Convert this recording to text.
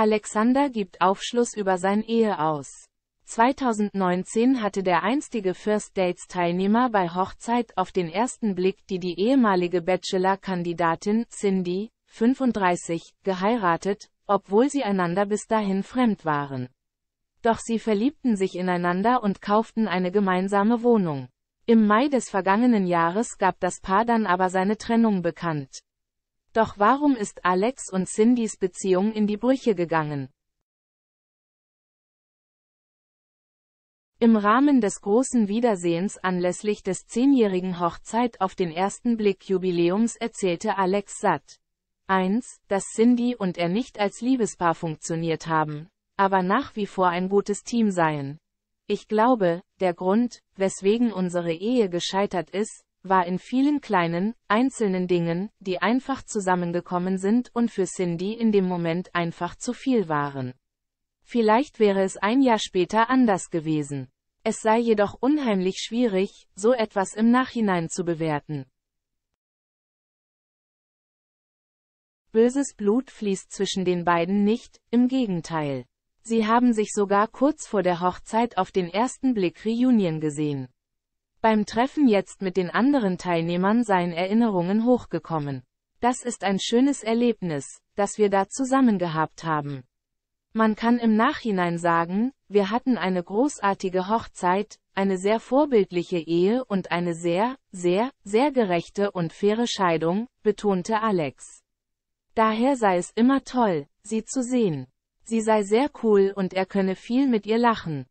Alexander gibt Aufschluss über sein Ehe aus. 2019 hatte der einstige First Dates Teilnehmer bei Hochzeit auf den ersten Blick, die die ehemalige Bachelor-Kandidatin Cindy, 35, geheiratet, obwohl sie einander bis dahin fremd waren. Doch sie verliebten sich ineinander und kauften eine gemeinsame Wohnung. Im Mai des vergangenen Jahres gab das Paar dann aber seine Trennung bekannt. Doch warum ist Alex und Cindys Beziehung in die Brüche gegangen? Im Rahmen des großen Wiedersehens anlässlich des zehnjährigen Hochzeit auf den ersten Blick Jubiläums erzählte Alex Satt. 1, dass Cindy und er nicht als Liebespaar funktioniert haben, aber nach wie vor ein gutes Team seien. Ich glaube, der Grund, weswegen unsere Ehe gescheitert ist, war in vielen kleinen, einzelnen Dingen, die einfach zusammengekommen sind und für Cindy in dem Moment einfach zu viel waren. Vielleicht wäre es ein Jahr später anders gewesen. Es sei jedoch unheimlich schwierig, so etwas im Nachhinein zu bewerten. Böses Blut fließt zwischen den beiden nicht, im Gegenteil. Sie haben sich sogar kurz vor der Hochzeit auf den ersten Blick Reunion gesehen. Beim Treffen jetzt mit den anderen Teilnehmern seien Erinnerungen hochgekommen. Das ist ein schönes Erlebnis, das wir da zusammen gehabt haben. Man kann im Nachhinein sagen, wir hatten eine großartige Hochzeit, eine sehr vorbildliche Ehe und eine sehr, sehr, sehr gerechte und faire Scheidung, betonte Alex. Daher sei es immer toll, sie zu sehen. Sie sei sehr cool und er könne viel mit ihr lachen.